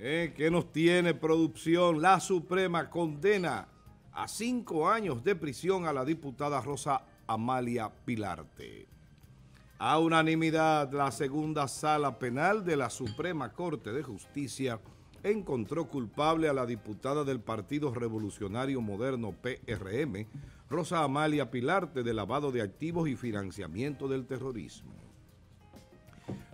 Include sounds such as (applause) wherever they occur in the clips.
¿Eh? ¿Qué nos tiene producción? La Suprema condena a cinco años de prisión a la diputada Rosa Amalia Pilarte. A unanimidad, la segunda sala penal de la Suprema Corte de Justicia encontró culpable a la diputada del Partido Revolucionario Moderno PRM, Rosa Amalia Pilarte, de lavado de activos y financiamiento del terrorismo.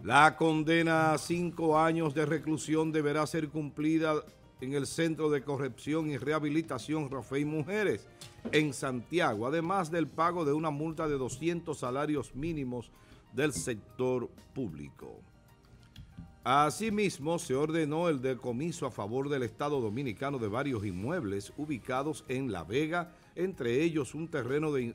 La condena a cinco años de reclusión deberá ser cumplida en el Centro de Corrección y Rehabilitación Rafael Mujeres en Santiago, además del pago de una multa de 200 salarios mínimos del sector público. Asimismo, se ordenó el decomiso a favor del Estado Dominicano de varios inmuebles ubicados en La Vega, entre ellos un terreno de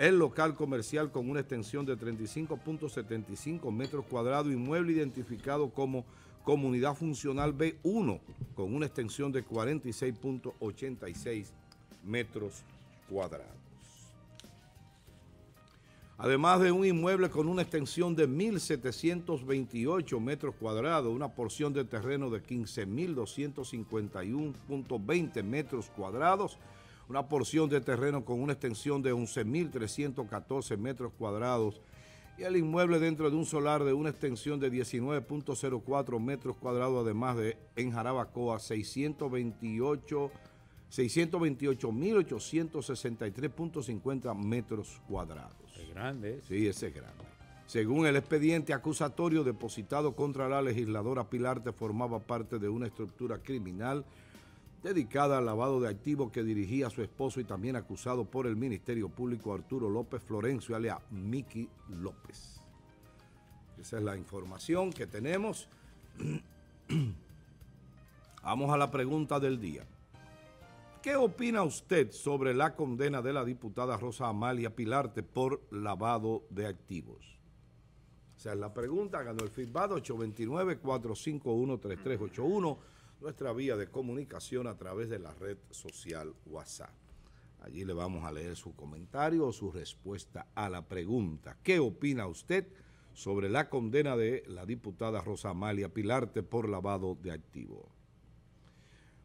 El local comercial con una extensión de 35.75 metros cuadrados, inmueble identificado como Comunidad Funcional B1, con una extensión de 46.86 metros cuadrados. Además de un inmueble con una extensión de 1.728 metros cuadrados, una porción de terreno de 15.251.20 metros cuadrados, una porción de terreno con una extensión de 11.314 metros cuadrados y el inmueble dentro de un solar de una extensión de 19.04 metros cuadrados, además de en Jarabacoa 628.863.50 metros cuadrados. Es grande. Sí, ese es grande. Según el expediente acusatorio depositado contra la legisladora Pilarte, formaba parte de una estructura criminal dedicada al lavado de activos que dirigía su esposo y también acusado por el Ministerio Público Arturo López Florencio, alias Miki López. Esa es la información que tenemos. (clears throat) Vamos a la pregunta del día. ¿Qué opina usted sobre la condena de la diputada Rosa Amalia Pilarte por lavado de activos? Esa es la pregunta ganó el feedback 829-451-3381 nuestra vía de comunicación a través de la red social WhatsApp. Allí le vamos a leer su comentario o su respuesta a la pregunta. ¿Qué opina usted sobre la condena de la diputada Rosa Amalia Pilarte por lavado de activo?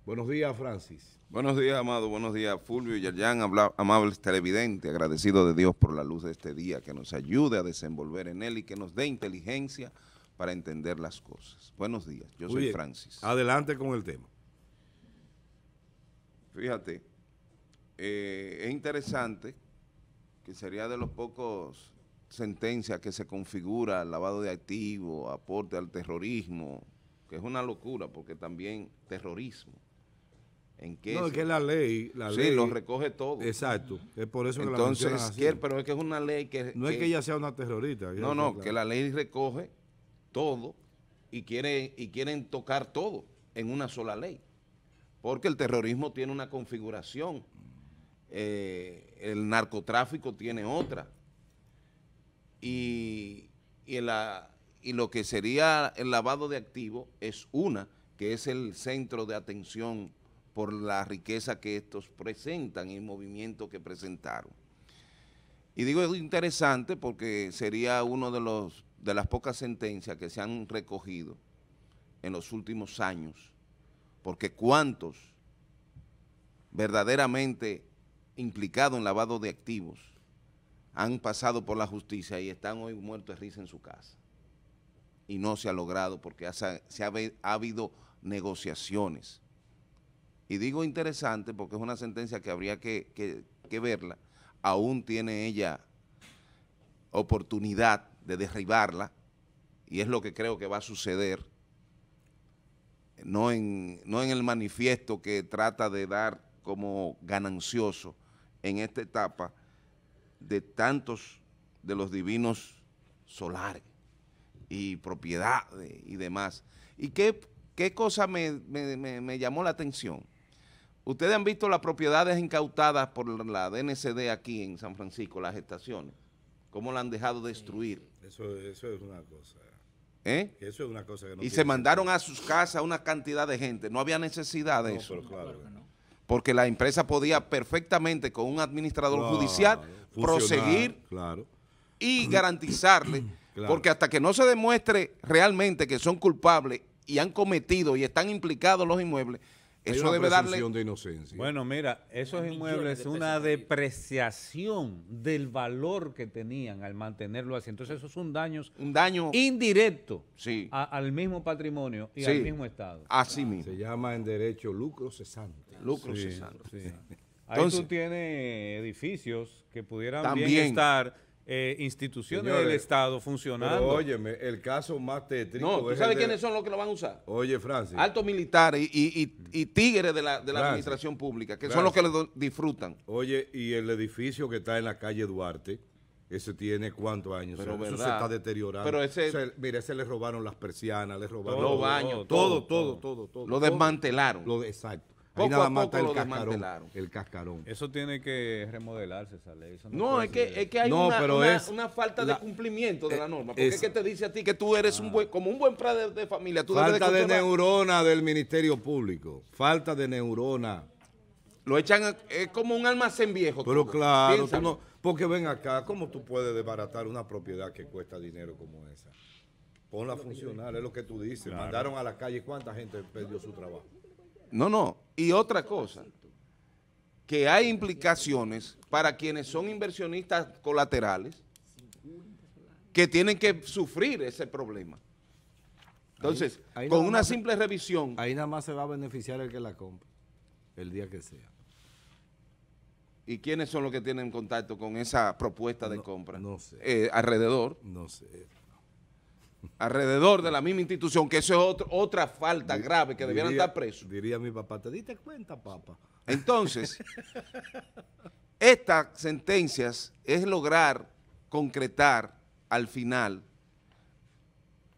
Buenos días, Francis. Buenos días, Amado. Buenos días, Fulvio Yerjan, amables televidentes. Agradecido de Dios por la luz de este día, que nos ayude a desenvolver en él y que nos dé inteligencia para entender las cosas. Buenos días, yo soy Francis. Adelante con el tema. Fíjate, eh, es interesante que sería de los pocos sentencias que se configura lavado de activos, aporte al terrorismo, que es una locura porque también terrorismo. ¿En qué no, es que la ley, sí, lo recoge todo. Exacto, es por eso que la Entonces, pero es que es una ley que... No es que ella sea una terrorista. No, no, que la ley recoge todo y quieren, y quieren tocar todo en una sola ley. Porque el terrorismo tiene una configuración, eh, el narcotráfico tiene otra. Y, y, y lo que sería el lavado de activos es una, que es el centro de atención por la riqueza que estos presentan y el movimiento que presentaron. Y digo es interesante porque sería uno de los de las pocas sentencias que se han recogido en los últimos años, porque cuántos verdaderamente implicados en lavado de activos han pasado por la justicia y están hoy muertos de risa en su casa. Y no se ha logrado porque se ha, habido negociaciones. Y digo interesante porque es una sentencia que habría que, que verla. Aún tiene ella oportunidad de derribarla, y es lo que creo que va a suceder, no en, no en el manifiesto que trata de dar como ganancioso en esta etapa de tantos de los divinos solares y propiedades y demás. ¿Y qué, qué cosa me, me, llamó la atención? Ustedes han visto las propiedades incautadas por la DNCD aquí en San Francisco, las estaciones cómo la han dejado destruir. Eso, es una cosa. ¿Eh? Eso es una cosa que no y se mandaron a sus casas una cantidad de gente. No había necesidad de eso. Porque la empresa podía perfectamente con un administrador judicial proseguir y garantizarle. (clears throat) Porque hasta que no se demuestre realmente que son culpables y han cometido y están implicados los inmuebles, eso debe darle. de inocencia. Bueno, mira, esos inmuebles, es una depreciación del valor que tenían al mantenerlo así. Entonces, esos son daños. Un daño. Indirecto. Sí. al mismo patrimonio y al mismo Estado. Así mismo. Se llama en derecho lucro cesante. Lucro cesante. (laughs) Ahí Entonces, tú tienes edificios que pudieran bien estar eh, instituciones del Estado funcionando. óyeme, el caso más tétrico. No, quiénes son los que lo van a usar? Oye, Francis. Altos militares y, y, tigres de la, administración pública, que son los que lo disfrutan. Oye, y el edificio que está en la calle Duarte. Ese tiene cuántos años. eso, se está deteriorando. Pero ese, ese le robaron las persianas, le robaron todo, los baños. Todo, todo, todo, todo. lo desmantelaron. exacto. Poco nada poco el cascarón, el cascarón. Eso tiene que remodelarse esa no, es, que, es, que, hay una, falta de cumplimiento de la eh, norma. Porque es, que te dice a ti que tú eres un ah. buen, como un buen padre de, familia. falta de, neurona del Ministerio Público. Falta de neurona. Lo echan, es como un almacén viejo. Pero claro, porque ven acá, ¿cómo tú puedes desbaratar una propiedad que cuesta dinero como esa? Ponla a funcionar, es lo que tú dices. Mandaron a la calle, ¿cuánta gente perdió su trabajo? No, no. Y otra cosa, que hay implicaciones para quienes son inversionistas colaterales que tienen que sufrir ese problema. Entonces, con una simple revisión... Ahí nada más se va a beneficiar el que la compre, el día que sea. ¿Y quiénes son los que tienen contacto con esa propuesta de compra? No sé. Eh, alrededor. No sé alrededor de la misma institución, que eso es otra falta grave, que debieran estar presos. Diría mi papá, ¿te diste cuenta, papá? Entonces, (laughs) estas sentencias es lograr concretar al final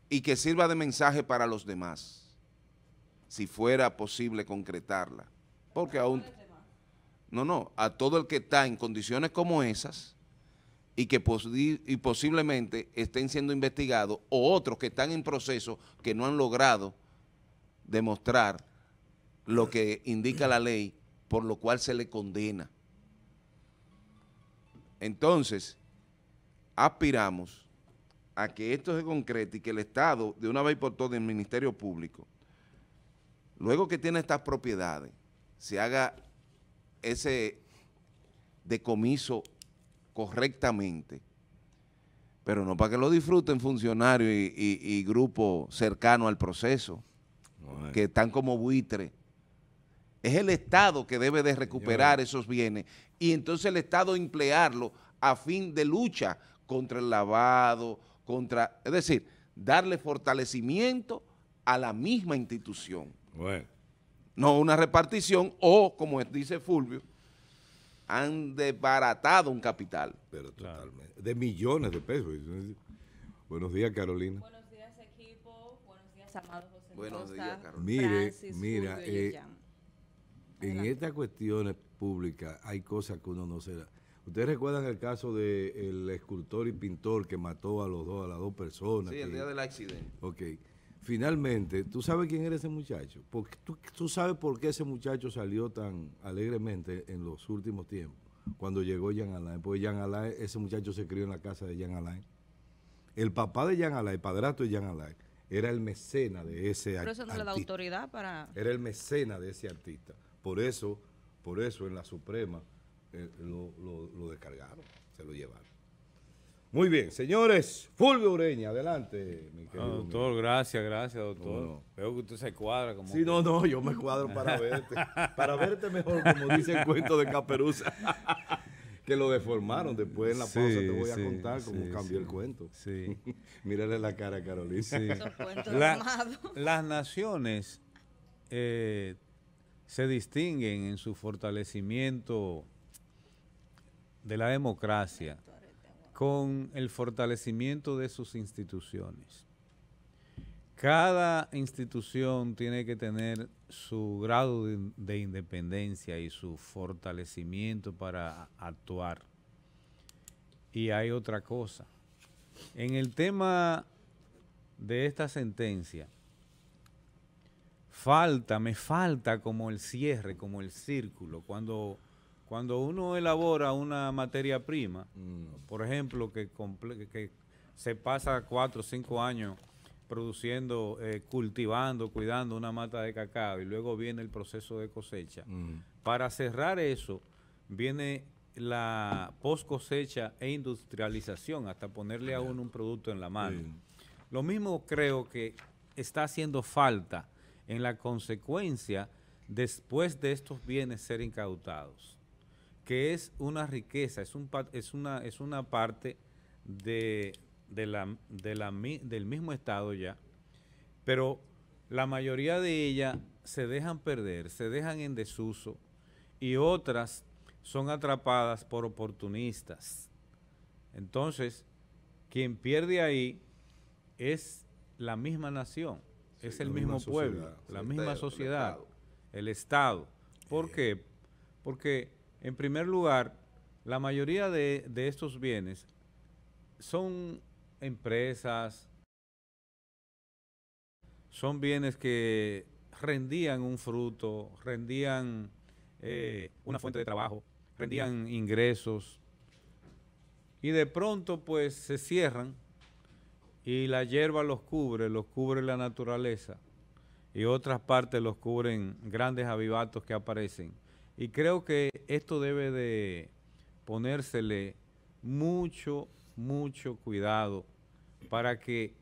y que sirva de mensaje para los demás, si fuera posible concretarla. Porque aún... No, no, a todo el que está en condiciones como esas y que y posiblemente estén siendo investigados o otros que están en proceso que no han logrado demostrar lo que indica la ley, por lo cual se le condena. Entonces, aspiramos a que esto se concrete y que el Estado, de una vez por todas, el Ministerio Público, luego que tiene estas propiedades, se haga ese decomiso correctamente, pero no para que lo disfruten funcionarios y, grupos cercanos al proceso, eh. que están como buitre. Es el Estado que debe de recuperar esos bienes y entonces el Estado emplearlo a fin de lucha contra el lavado, contra, es decir, darle fortalecimiento a la misma institución. No una repartición o, como dice Fulvio, han desbaratado un capital. Pero totalmente. De millones de pesos. Buenos días, Carolina. Buenos días, equipo. Buenos días, amados José. Buenos días, Carolina. Mire, mira, eh, en estas cuestiones públicas hay cosas que uno no se da. Ustedes recuerdan el caso del escultor y pintor que mató a los dos, a las dos personas. Sí, el día del accidente. Ok finalmente, ¿tú sabes quién era ese muchacho? Porque tú, sabes por qué ese muchacho salió tan alegremente en los últimos tiempos, cuando llegó Jean Alain. Porque Jean Alain, ese muchacho se crió en la casa de Jean Alain. El papá de Jean Alain, el padrato de Jean Alain, era el mecena de ese artista. Pero eso no le da autoridad para... Era el mecena de ese artista. Por eso, por eso en la Suprema eh, lo descargaron, se lo llevaron. Muy bien, señores, Fulvio Ureña, adelante, mi ah, querido. doctor, gracias, gracias, doctor. Veo que usted se cuadra como. Sí, no, no, yo me cuadro para (laughs) verte. para verte mejor, como dice el cuento de Caperuza. (laughs) que lo deformaron después en la pausa, te voy a contar cómo cambió el cuento. Sí. (laughs) Mírale la cara a Carolina. las naciones eh, se distinguen en su fortalecimiento de la democracia con el fortalecimiento de sus instituciones. Cada institución tiene que tener su grado de, independencia y su fortalecimiento para actuar. Y hay otra cosa. En el tema de esta sentencia, falta, me falta como el cierre, como el círculo, cuando cuando uno elabora una materia prima, mm. por ejemplo, que, se pasa cuatro o cinco años produciendo, eh, cultivando, cuidando una mata de cacao y luego viene el proceso de cosecha. Mm. Para cerrar eso, viene la post cosecha e industrialización, hasta ponerle a uno un producto en la mano. Lo mismo creo que está haciendo falta en la consecuencia después de estos bienes ser incautados que es una riqueza, es, un, es, una, es una parte de, la, de del mismo Estado ya, pero la mayoría de ellas se dejan perder, se dejan en desuso y otras son atrapadas por oportunistas. Entonces, quien pierde ahí es la misma nación, es el mismo pueblo, la misma sociedad, el Estado. ¿Por qué? Porque en primer lugar, la mayoría de, estos bienes son empresas, son bienes que rendían un fruto, rendían eh, una fuente de trabajo, rendían ingresos. Y de pronto pues se cierran y la hierba los cubre, los cubre la naturaleza y otras partes los cubren grandes avivatos que aparecen. Y creo que esto debe de ponérsele mucho, mucho cuidado para que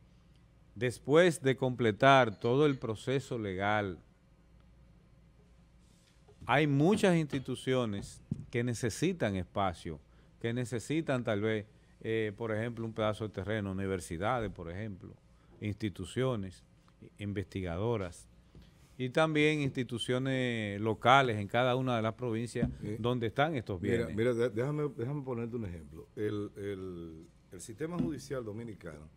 después de completar todo el proceso legal, hay muchas instituciones que necesitan espacio, que necesitan tal vez, eh, por ejemplo, un pedazo de terreno, universidades, por ejemplo, instituciones investigadoras y también instituciones locales en cada una de las provincias eh, donde están estos bienes. Mira, déjame, déjame, ponerte un ejemplo. El, el, el sistema judicial dominicano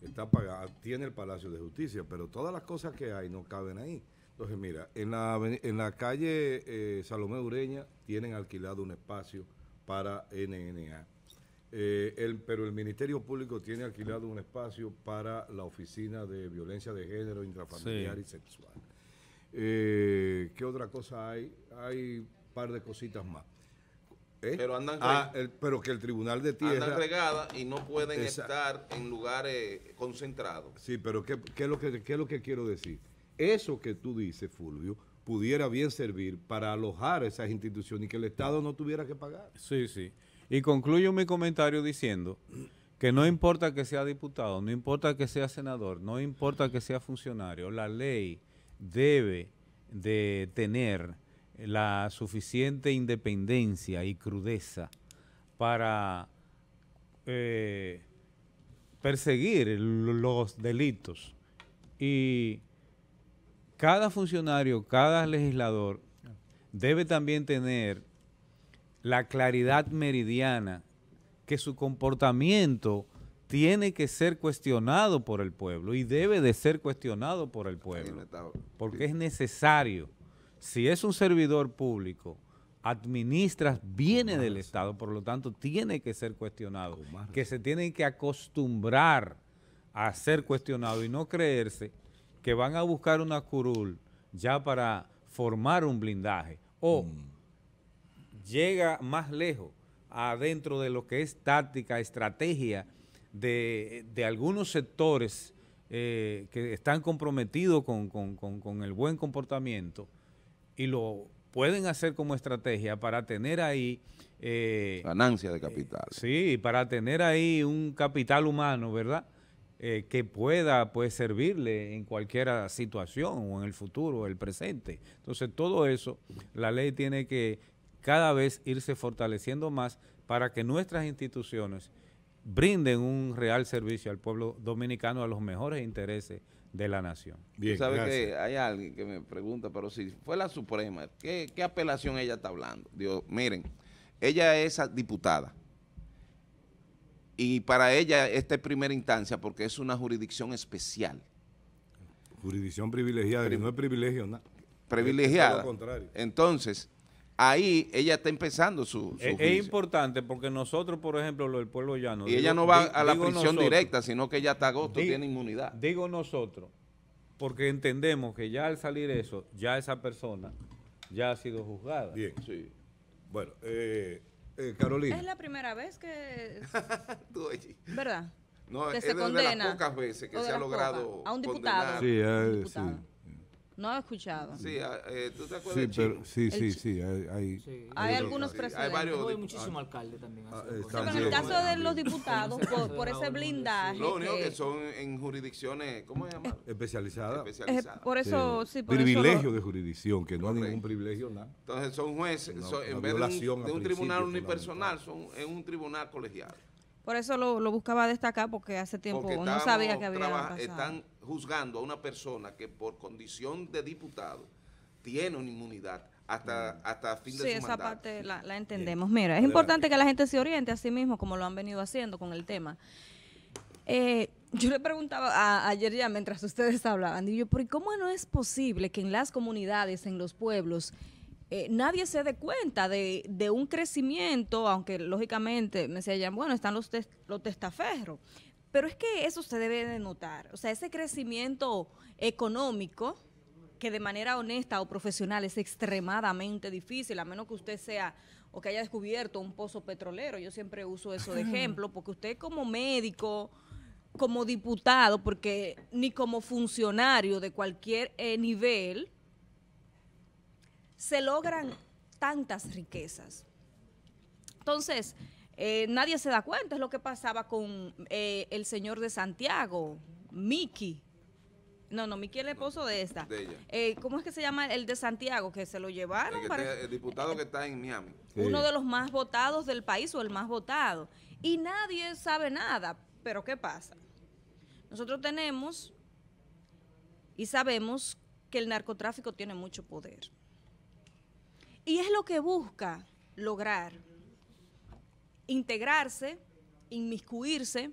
está pagado, tiene el Palacio de Justicia, pero todas las cosas que hay no caben ahí. Entonces, mira, en la, en la calle eh, Salomé Ureña tienen alquilado un espacio para NNA. Eh, el, pero el Ministerio Público tiene alquilado un espacio para la Oficina de Violencia de Género, Intrafamiliar y Sexual. Eh, ¿Qué otra cosa hay? Hay un par de cositas más. ¿Eh? Pero andan ah, pero que el tribunal de tierra andan regadas y no pueden estar en lugares concentrados. Sí, pero ¿qué, lo que, qué es lo que quiero decir? Eso que tú dices, Fulvio, pudiera bien servir para alojar esas instituciones y que el Estado no tuviera que pagar. Sí, sí. Y concluyo mi comentario diciendo que no importa que sea diputado, no importa que sea senador, no importa que sea funcionario, la ley debe de tener la suficiente independencia y crudeza para eh, perseguir los delitos. Y cada funcionario, cada legislador debe también tener la claridad meridiana que su comportamiento tiene que ser cuestionado por el pueblo y debe de ser cuestionado por el pueblo, porque es necesario. Si es un servidor público, administras, viene del Estado, por lo tanto tiene que ser cuestionado, que se tienen que acostumbrar a ser cuestionado y no creerse que van a buscar una curul ya para formar un blindaje o mm. llega más lejos adentro de lo que es táctica, estrategia, de, algunos sectores eh, que están comprometidos con, el buen comportamiento y lo pueden hacer como estrategia para tener ahí... Eh, Ganancia de eh, capital. sí, para tener ahí un capital humano, ¿verdad? que pueda pues servirle en cualquier situación o en el futuro o el presente. Entonces todo eso, la ley tiene que cada vez irse fortaleciendo más para que nuestras instituciones brinden un real servicio al pueblo dominicano a los mejores intereses de la nación. Bien, que hay alguien que me pregunta, pero si fue la Suprema, ¿qué, apelación ella está hablando? Dios, miren, ella es diputada y para ella esta es primera instancia porque es una jurisdicción especial. Jurisdicción privilegiada, no es privilegio, nada. Privilegiada. Es contrario. Entonces, ahí ella está empezando su, es, importante porque nosotros, por ejemplo, lo del pueblo llano. Y ella no va a la prisión directa, sino que ya está agosto tiene inmunidad. Digo nosotros, porque entendemos que ya al salir eso, ya esa persona ya ha sido juzgada. Bien, sí. Bueno, eh, eh, Carolina. Es la primera vez que... (laughs) ¿Verdad? No, es se de las pocas veces que se ha logrado. A un diputado. Sí, no he escuchado. Sí, ah, eh, ¿tú te acuerdas? Sí, pero, sí, sí, sí, hay, algunos presidentes. Hay varios. Hay muchísimos ah. alcaldes también. Ah, pero en el caso de los (laughs) diputados, por, ese blindaje. Lo único que, son en jurisdicciones, ¿cómo se llama? Especializadas. Especializada. Eh, por eso, sí, por Privilegio de jurisdicción, que no hay ningún privilegio, nada. Entonces son jueces, en vez de un, tribunal unipersonal, son en un tribunal colegial. Por eso lo, buscaba destacar porque hace tiempo no sabía que había pasado. Están juzgando a una persona que por condición de diputado tiene una inmunidad hasta, mm. hasta fin de sí, esa parte la, entendemos. Mira, es importante que la gente se oriente a sí mismo como lo han venido haciendo con el tema. Eh, yo le preguntaba ayer ya mientras ustedes hablaban, yo, pero ¿cómo no es posible que en las comunidades, en los pueblos, eh, nadie se dé cuenta de, un crecimiento, aunque lógicamente me decían, bueno, están los, los testaferros, pero es que eso se debe de notar, o sea, ese crecimiento económico que de manera honesta o profesional es extremadamente difícil, a menos que usted sea o que haya descubierto un pozo petrolero. Yo siempre uso eso de (clears throat) ejemplo, porque usted como médico, como diputado, porque ni como funcionario de cualquier eh, nivel, se logran tantas riquezas. Entonces, eh, nadie se da cuenta, es lo que pasaba con eh, el señor de Santiago, Miki. No, no, Miki es el esposo de esta. Eh, ¿Cómo es que se llama el de Santiago? Que se lo llevaron. para, el diputado que está en Miami. Uno de los más votados del país o el más votado. Y nadie sabe nada. Pero ¿qué pasa? Nosotros tenemos y sabemos que el narcotráfico tiene mucho poder. Y es lo que busca lograr, integrarse, inmiscuirse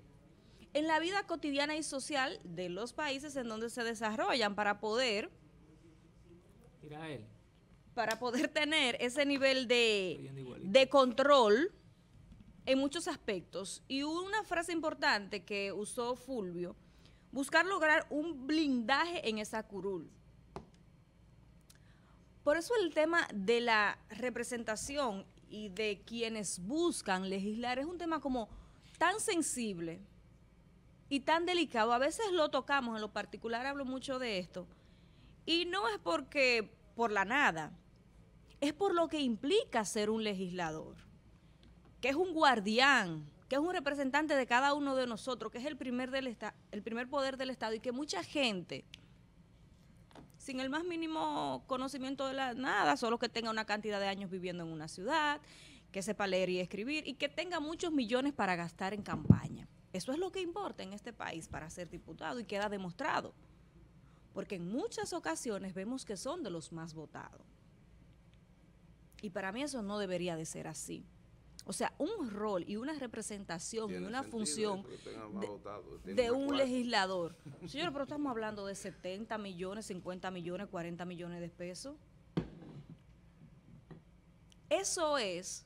en la vida cotidiana y social de los países en donde se desarrollan para poder... Para poder tener ese nivel de, de control en muchos aspectos. Y una frase importante que usó Fulvio, buscar lograr un blindaje en esa curul. Por eso el tema de la representación y de quienes buscan legislar es un tema como tan sensible y tan delicado. A veces lo tocamos, en lo particular hablo mucho de esto, y no es porque por la nada, es por lo que implica ser un legislador, que es un guardián, que es un representante de cada uno de nosotros, que es el primer, del el primer poder del Estado y que mucha gente sin el más mínimo conocimiento de la nada, solo que tenga una cantidad de años viviendo en una ciudad, que sepa leer y escribir y que tenga muchos millones para gastar en campaña. Eso es lo que importa en este país para ser diputado y queda demostrado. Porque en muchas ocasiones vemos que son de los más votados. Y para mí eso no debería de ser así. O sea, un rol y una representación y una función eh, de, un legislador. (laughs) Señores, pero estamos hablando de 70 millones, 50 millones, 40 millones de pesos. Eso es,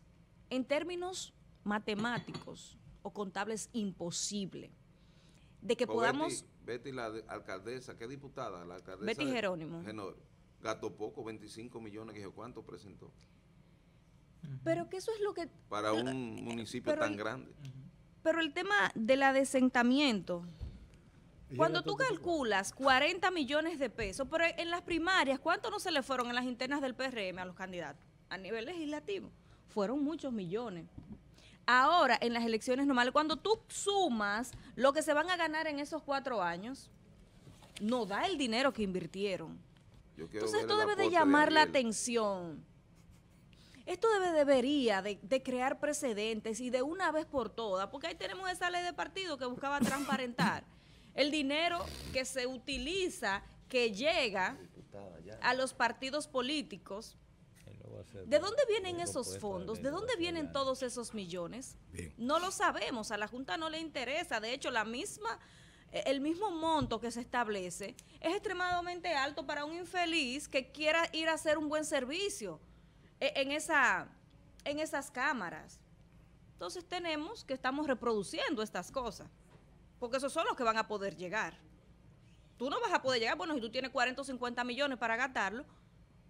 en términos matemáticos o contables, imposible. De que pues podamos... Betty, la alcaldesa, ¿qué diputada? La alcaldesa Betty Jerónimo. Genor, gato poco, 25 millones, que cuánto presentó. Pero que eso es lo que... Para eh, un eh, municipio tan grande. Pero el tema del adesentamiento, cuando tú este calculas 40 millones de pesos, pero en las primarias, ¿cuánto no se le fueron en las internas del PRM a los candidatos a nivel legislativo? Fueron muchos millones. Ahora, en las elecciones normales, cuando tú sumas lo que se van a ganar en esos cuatro años, no da el dinero que invirtieron. Entonces, esto debe de llamar la atención esto debe, debería de, crear precedentes y de una vez por todas, porque ahí tenemos esa ley de partido que buscaba transparentar (laughs) el dinero que se utiliza, que llega a los partidos políticos. ¿De dónde vienen esos fondos? ¿De dónde vienen todos esos millones? No lo sabemos, a la Junta no le interesa. De hecho, la misma e, el mismo monto que se establece es extremadamente alto para un infeliz que quiera ir a hacer un buen servicio. E, en, esa, en esas cámaras. Entonces tenemos que estamos reproduciendo estas cosas, porque esos son los que van a poder llegar. Tú no vas a poder llegar, bueno, si tú tienes 40 o 50 millones para gastarlo,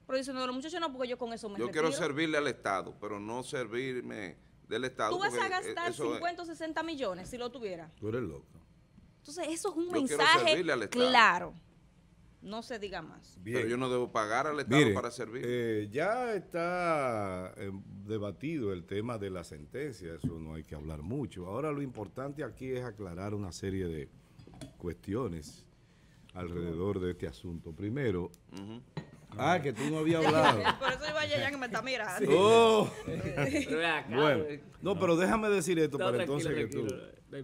pero dicen, no, los muchachos no, porque yo con eso me Yo quiero servirle al Estado, pero no servirme del Estado. Tú vas a gastar 50 o 60 millones si lo tuviera. Tú eres loco. Entonces, eso es un mensaje claro. No se diga más. Pero yo no debo pagar al Estado para servir. Eh, ya está eh, debatido el tema de la sentencia, eso no hay que hablar mucho. Ahora lo importante aquí es aclarar una serie de cuestiones alrededor de este asunto. Primero, Ah, que tú no habías (laughs) hablado. Por eso iba me está mirando. Oh. (laughs) no, pero déjame decir esto para entonces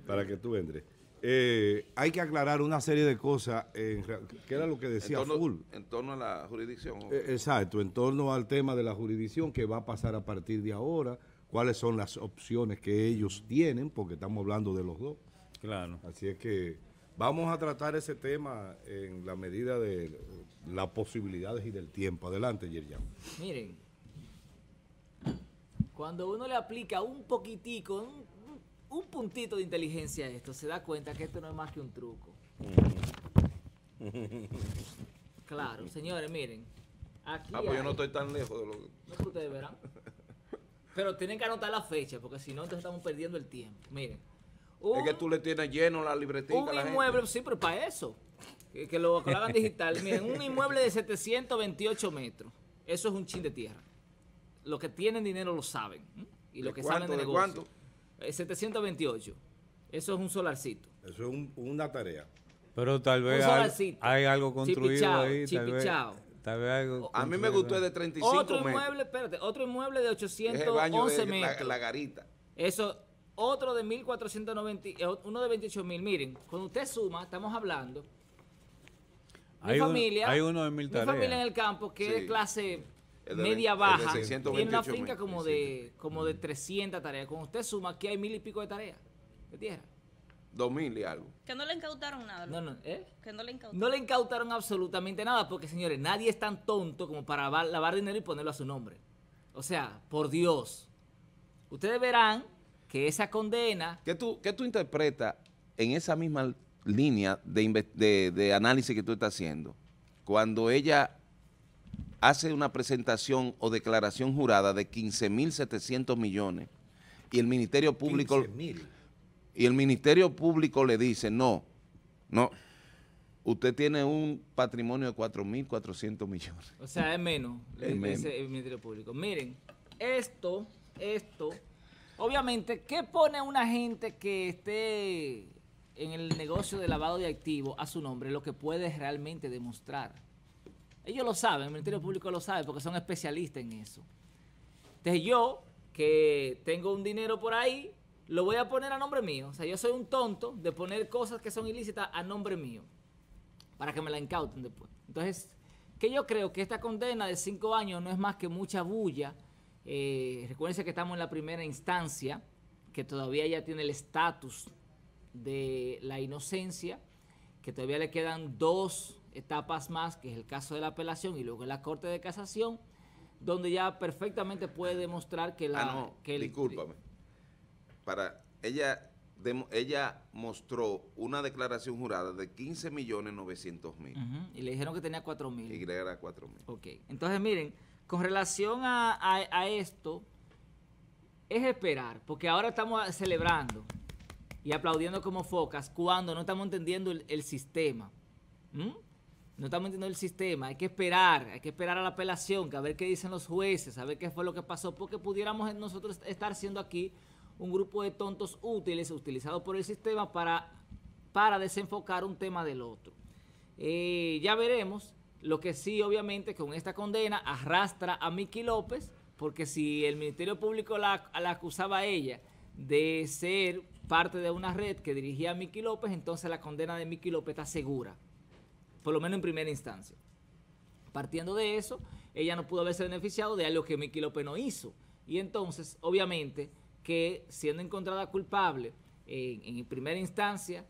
para que tú entres. Eh, hay que aclarar una serie de cosas, que era lo que decía en En torno a la jurisdicción. Eh, exacto, en torno al tema de la jurisdicción, que va a pasar a partir de ahora, cuáles son las opciones que ellos tienen, porque estamos hablando de los dos. Claro. Así es que vamos a tratar ese tema en la medida de las posibilidades y del tiempo. Adelante, Yerjan. Miren, cuando uno le aplica un poquitico, un un puntito de inteligencia esto, se da cuenta que esto no es más que un truco. Claro, señores, miren. Aquí ah, pues yo no estoy tan lejos de lo que... No pues ustedes verán. Pero tienen que anotar la fecha, porque si no, entonces estamos perdiendo el tiempo. Miren. es que tú le tienes lleno la libretita un inmueble, sí, pero para eso. Que, lo, hagan digital. Miren, un inmueble de 728 metros. Eso es un chin de tierra. Los que tienen dinero lo saben. Y lo que saben de, de 728. Eh, Eso es un solarcito. Eso es una tarea. Pero tal vez hay, algo construido ahí. Chipichao. Tal vez, tal a mí me gustó el de 35 otro Inmueble, espérate, otro inmueble de 811 garita. Eso, otro de 1.490, eh, uno de 28 mil. Miren, cuando usted suma, estamos hablando. Mi hay familia. hay uno de mil Mi familia en el campo que es clase media baja, en una finca como de, como de 300 tareas. Cuando usted suma, aquí hay mil y pico de tareas de tierra. Dos mil y algo. Que no le incautaron nada. No, no, ¿eh? Que no le incautaron. absolutamente nada porque, señores, nadie es tan tonto como para lavar dinero y ponerlo a su nombre. O sea, por Dios. Ustedes verán que esa condena... ¿Qué tú, tú interpretas en esa misma línea de análisis que tú estás haciendo? Cuando ella hace una presentación o declaración jurada de 15.700 millones y el Ministerio Público y el Ministerio Público le dice, "No, no, usted tiene un patrimonio de 4.400 millones. O sea, es menos, le dice el Ministerio Público. Miren, esto, esto, obviamente, ¿qué pone una gente que esté en el negocio de lavado de activos a su nombre? Lo que puede realmente demostrar. Ellos lo saben, el Ministerio Público lo sabe porque son especialistas en eso. Entonces yo, que tengo un dinero por ahí, lo voy a poner a nombre mío. O sea, yo soy un tonto de poner cosas que son ilícitas a nombre mío para que me la incauten después. Entonces, que yo creo que esta condena de cinco años no es más que mucha bulla. Eh, que estamos en la primera instancia, que todavía ya tiene el estatus de la inocencia, que todavía le quedan dos etapas más, que es el caso de la apelación y luego la Corte de Casación, donde ya perfectamente puede demostrar que la... Ah, discúlpame. Para ella, ella mostró una declaración jurada de 15 millones 900 mil. y le dijeron que tenía 4 mil. Y era 4 mil. Ok, entonces miren, con relación a, esto, es esperar, porque ahora estamos celebrando y aplaudiendo como focas cuando no estamos entendiendo el, sistema. ¿Mm? no estamos entendiendo el sistema, hay que esperar, hay que esperar a la apelación, a ver qué dicen los jueces, a ver qué fue lo que pasó, porque pudiéramos nosotros estar siendo aquí un grupo de tontos útiles utilizados por el sistema para, para desenfocar un tema del otro. Eh, ya veremos, lo que sí obviamente con esta condena arrastra a Miki López, porque si el Ministerio Público la, la acusaba a ella de ser parte de una red que dirigía a Miki López, entonces la condena de Miki López está segura por lo menos en primera instancia. Partiendo de eso, ella no pudo haberse beneficiado de algo que Miki López no hizo. Y entonces, obviamente, que siendo encontrada culpable en, en primera instancia,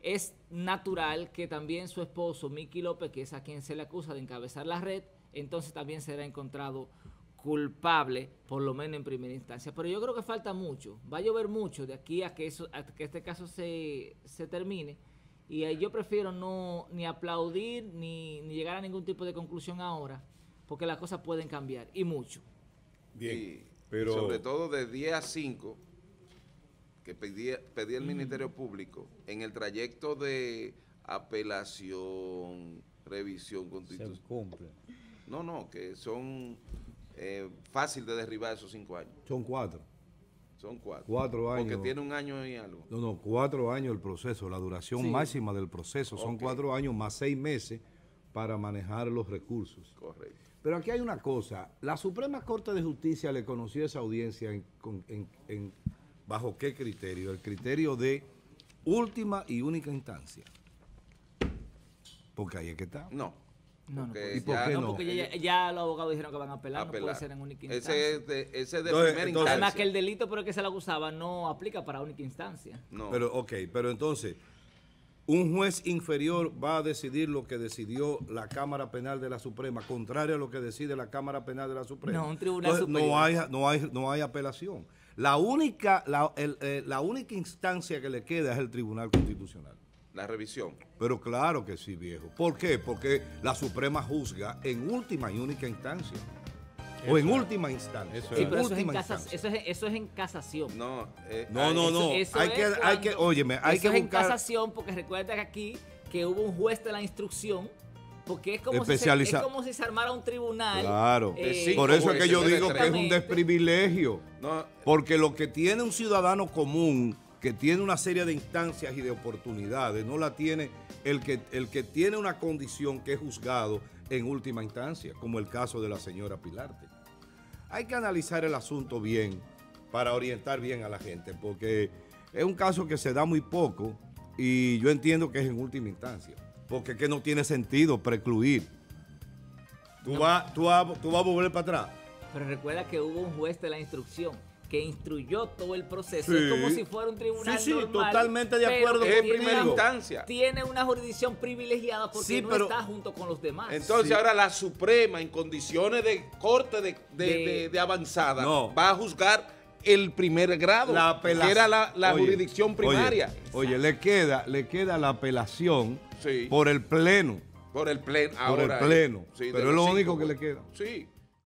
es natural que también su esposo, Miki López, que es a quien se le acusa de encabezar la red, entonces también será encontrado culpable, por lo menos en primera instancia. Pero yo creo que falta mucho, va a llover mucho de aquí a que, eso, que este caso se, se termine, y eh, yo prefiero no ni aplaudir ni, llegar a ningún tipo de conclusión ahora, porque las cosas pueden cambiar, y mucho. Bien, Sobre todo de 10 a 5, que pedía, el Ministerio mm. Público, en el trayecto de apelación, revisión constitucional. Se cumple. No, no, que son fáciles eh, fácil de derribar esos cinco años. Son cuatro. Son cuatro. Cuatro años. Porque tiene un año y algo. No, no, cuatro años el proceso. La duración máxima del proceso son cuatro años más seis meses para manejar los recursos. Correcto. Pero aquí hay una cosa. La Suprema Corte de Justicia le conoció esa audiencia bajo qué criterio? El criterio de última y única instancia. Porque ahí es que está. No, no, no no, porque ya, los abogados dijeron que van a apelar, no puede ser en única instancia. Ese es de, Además que el delito por el que se le acusaba no aplica para única instancia. No. Pero, ok, pero entonces, un juez inferior va a decidir lo que decidió la Cámara Penal de la Suprema, contrario a lo que decide la Cámara Penal de la Suprema. No, un tribunal No hay, no, hay, apelación. La única, la, eh, la única instancia que le queda es el Tribunal Constitucional la revisión. Pero claro que sí, viejo. ¿Por qué? Porque la Suprema juzga en última y única instancia. O en última instancia. Eso es. en eso, es, en casación. No, eh, no, no. no. hay, que, hay que, óyeme, hay que en casación porque recuerda que aquí que hubo un juez de la instrucción porque es como, si se, como si se armara un tribunal. Claro. Eh, por eso es que yo digo que es un desprivilegio. porque lo que tiene un ciudadano común que tiene una serie de instancias y de oportunidades, no la tiene el que, el que tiene una condición que es juzgado en última instancia, como el caso de la señora Pilarte. Hay que analizar el asunto bien para orientar bien a la gente, porque es un caso que se da muy poco y yo entiendo que es en última instancia, porque que no tiene sentido precluir. Tú, tú, tú vas a volver para atrás. Pero recuerda que hubo un juez de la instrucción que instruyó todo el proceso. Es como si fuera un tribunal. Sí, totalmente de acuerdo en primera instancia. Tiene una jurisdicción privilegiada porque no está junto con los demás. Entonces, ahora la Suprema, en condiciones de corte de, avanzada, va a juzgar el primer grado, que era la, jurisdicción primaria. Oye, le, queda, le queda la apelación por el Pleno. Por el Pleno, ahora. Por el Pleno. pero es lo único que le queda. Sí.